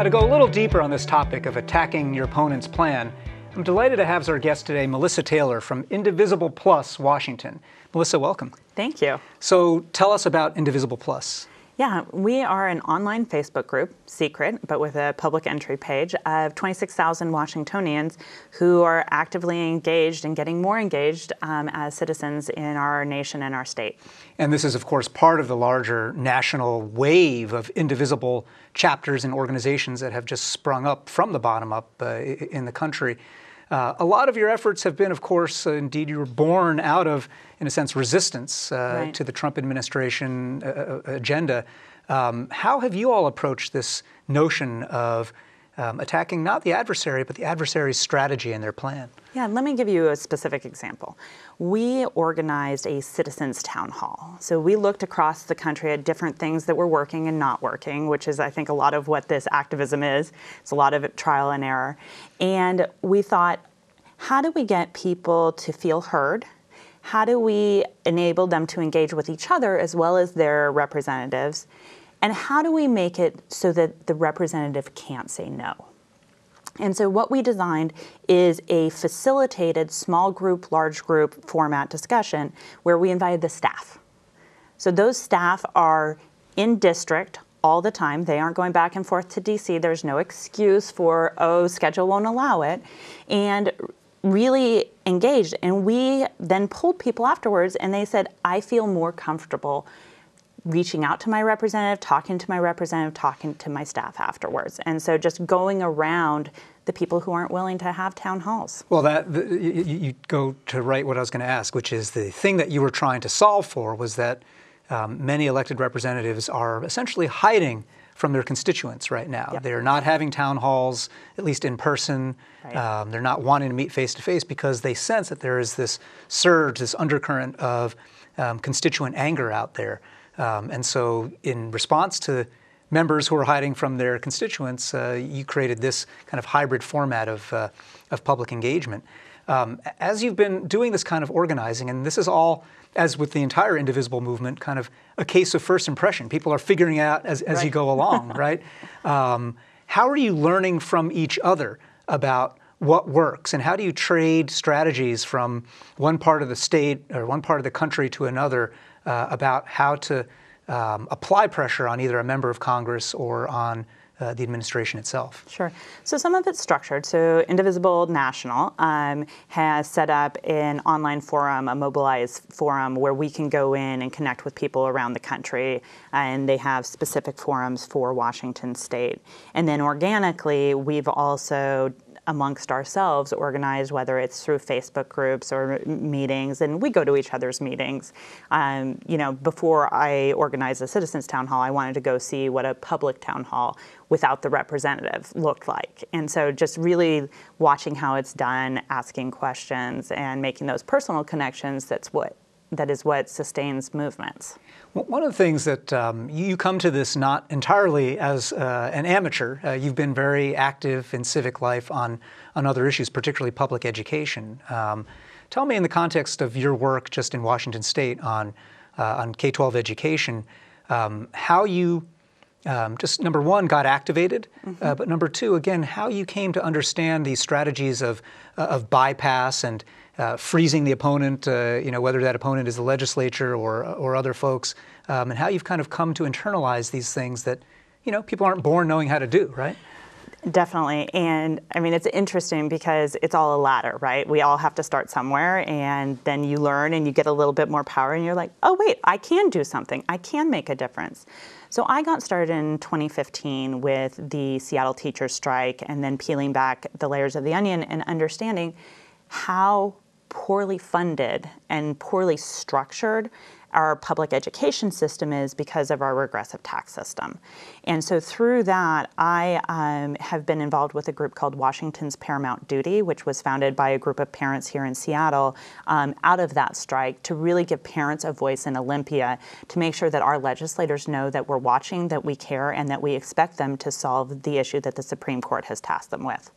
Now, to go a little deeper on this topic of attacking your opponent's plan, I'm delighted to have as our guest today Melissa Taylor from Indivisible Plus Washington. Melissa, welcome. Thank you. So, tell us about Indivisible Plus. Yeah, we are an online Facebook group, secret, but with a public entry page, of 26,000 Washingtonians who are actively engaged and getting more engaged um, as citizens in our nation and our state. And this is, of course, part of the larger national wave of indivisible chapters and organizations that have just sprung up from the bottom up uh, in the country. Uh, a lot of your efforts have been, of course, uh, indeed, you were born out of, in a sense, resistance uh, right. to the Trump administration uh, uh, agenda. Um, how have you all approached this notion of um, attacking not the adversary, but the adversary's strategy and their plan. Yeah, let me give you a specific example. We organized a citizens' town hall. So we looked across the country at different things that were working and not working, which is, I think, a lot of what this activism is. It's a lot of trial and error. And we thought, how do we get people to feel heard? How do we enable them to engage with each other as well as their representatives? And how do we make it so that the representative can't say no? And so, what we designed is a facilitated small group, large group format discussion where we invited the staff. So, those staff are in district all the time. They aren't going back and forth to DC. There's no excuse for, oh, schedule won't allow it. And really engaged. And we then pulled people afterwards and they said, I feel more comfortable reaching out to my representative, talking to my representative, talking to my staff afterwards. And so just going around the people who aren't willing to have town halls. Well, that you, you, go to right what I was going to ask, which is the thing that you were trying to solve for was that um, many elected representatives are essentially hiding from their constituents right now. Yep. They're not having town halls, at least in person. Right. Um, they're not wanting to meet face to face because they sense that there is this surge, this undercurrent of um, constituent anger out there. Um, and so, in response to members who are hiding from their constituents, uh, you created this kind of hybrid format of, uh, of public engagement. Um, as you've been doing this kind of organizing, and this is all, as with the entire indivisible movement, kind of a case of first impression. People are figuring out as, as right. you go along, right? Um, how are you learning from each other about what works and how do you trade strategies from one part of the state or one part of the country to another uh, about how to um, apply pressure on either a member of Congress or on uh, the administration itself. Sure. So some of it's structured. So Indivisible National um, has set up an online forum, a mobilized forum, where we can go in and connect with people around the country. And they have specific forums for Washington state. And then organically, we've also amongst ourselves organized, whether it's through Facebook groups or meetings, and we go to each other's meetings. Um, you know, before I organized a citizens town hall, I wanted to go see what a public town hall without the representative looked like. And so just really watching how it's done, asking questions, and making those personal connections, that's what that is what sustains movements. one of the things that um, you come to this not entirely as uh, an amateur, uh, you've been very active in civic life on, on other issues, particularly public education. Um, tell me, in the context of your work just in Washington State on, uh, on K 12 education, um, how you um, just number one, got activated, uh, mm-hmm. but number two, again, how you came to understand these strategies of, uh, of bypass and, uh, freezing the opponent, uh, you know, whether that opponent is the legislature or, or other folks, um, and how you've kind of come to internalize these things that, you know, people aren't born knowing how to do, right? Definitely. And I mean, it's interesting because it's all a ladder, right? We all have to start somewhere, and then you learn and you get a little bit more power, and you're like, oh, wait, I can do something. I can make a difference. So I got started in 2015 with the Seattle teacher strike and then peeling back the layers of the onion and understanding how poorly funded and poorly structured our public education system is because of our regressive tax system. And so through that, I um, have been involved with a group called Washington's Paramount Duty, which was founded by a group of parents here in Seattle um, out of that strike to really give parents a voice in Olympia to make sure that our legislators know that we're watching, that we care, and that we expect them to solve the issue that the Supreme Court has tasked them with.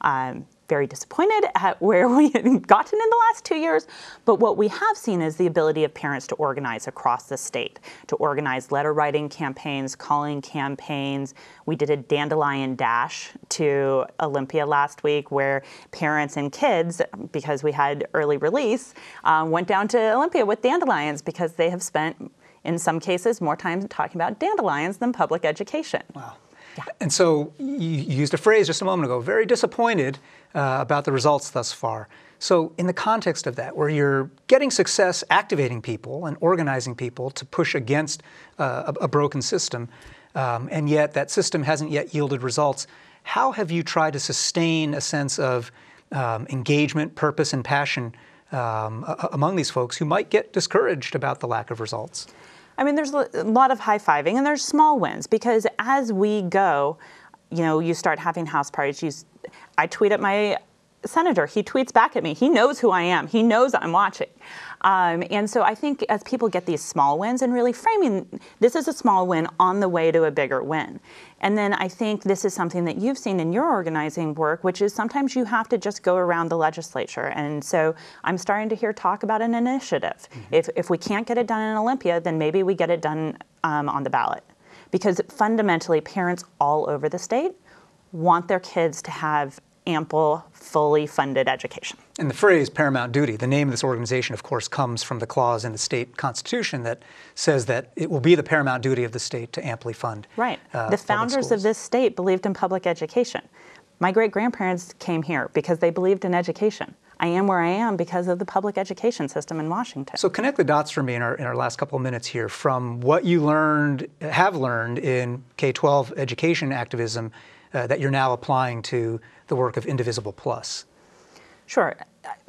Um, very disappointed at where we have gotten in the last two years, but what we have seen is the ability of parents to organize organize across the state, to organize letter writing campaigns, calling campaigns. We did a dandelion dash to Olympia last week where parents and kids, because we had early release, um, went down to Olympia with dandelions because they have spent in some cases, more time talking about dandelions than public education. Wow. Yeah. And so you used a phrase just a moment ago, very disappointed uh, about the results thus far. So, in the context of that, where you're getting success activating people and organizing people to push against uh, a, a, broken system, um, and yet that system hasn't yet yielded results, how have you tried to sustain a sense of um, engagement, purpose, and passion um, among these folks who might get discouraged about the lack of results? I mean, there's a lot of high fiving and there's small wins because as we go, you know, you start having house parties. You, I tweet at my senator. He tweets back at me. He knows who I am. He knows I'm watching. Um, and so I think as people get these small wins and really framing this is a small win on the way to a bigger win. And then I think this is something that you've seen in your organizing work, which is sometimes you have to just go around the legislature. And so I'm starting to hear talk about an initiative. Mm-hmm. If, if we can't get it done in Olympia, then maybe we get it done um, on the ballot. Because fundamentally, parents all over the state want their kids to have ample, fully funded education. And the phrase paramount duty, the name of this organization, of course, comes from the clause in the state constitution that says that it will be the paramount duty of the state to amply fund. Right. Uh, the founders of this state believed in public education. My great grandparents came here because they believed in education. I am where I am because of the public education system in Washington. So connect the dots for me in our, in our last couple of minutes here from what you learned, have learned in K-12 education activism uh, that you're now applying to the work of Indivisible Plus? Sure.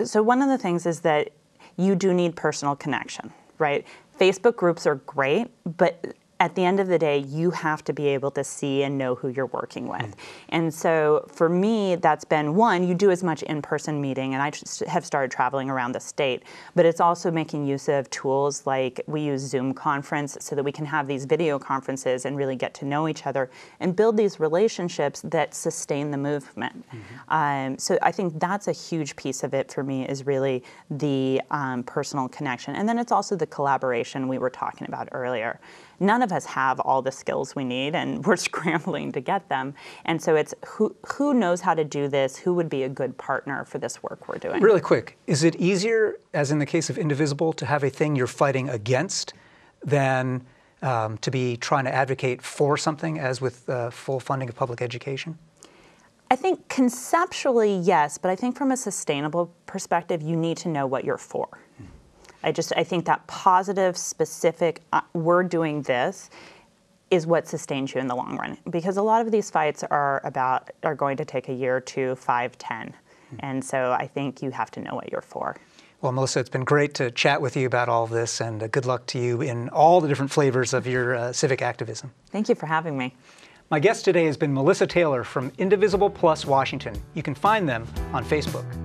So, one of the things is that you do need personal connection, right? Facebook groups are great, but at the end of the day, you have to be able to see and know who you're working with. Mm-hmm. And so for me, that's been one, you do as much in person meeting, and I have started traveling around the state, but it's also making use of tools like we use Zoom conference so that we can have these video conferences and really get to know each other and build these relationships that sustain the movement. Mm-hmm. Um, so I think that's a huge piece of it for me is really the um, personal connection. And then it's also the collaboration we were talking about earlier none of us have all the skills we need and we're scrambling to get them. And so it's who, who knows how to do this, who would be a good partner for this work we're doing. Really quick, is it easier, as in the case of Indivisible, to have a thing you're fighting against than um, to be trying to advocate for something, as with uh, full funding of public education? I think conceptually, yes, but I think from a sustainable perspective, you need to know what you're for. Mm. I just I think that positive, specific, uh, we're doing this is what sustains you in the long run because a lot of these fights are about are going to take a year two five ten mm-hmm. and so i think you have to know what you're for well, Melissa, it's been great to chat with you about all this, and uh, good luck to you in all the different flavors of your uh, civic activism. Thank you for having me. My guest today has been Melissa Taylor from Indivisible Plus Washington. You can find them on Facebook.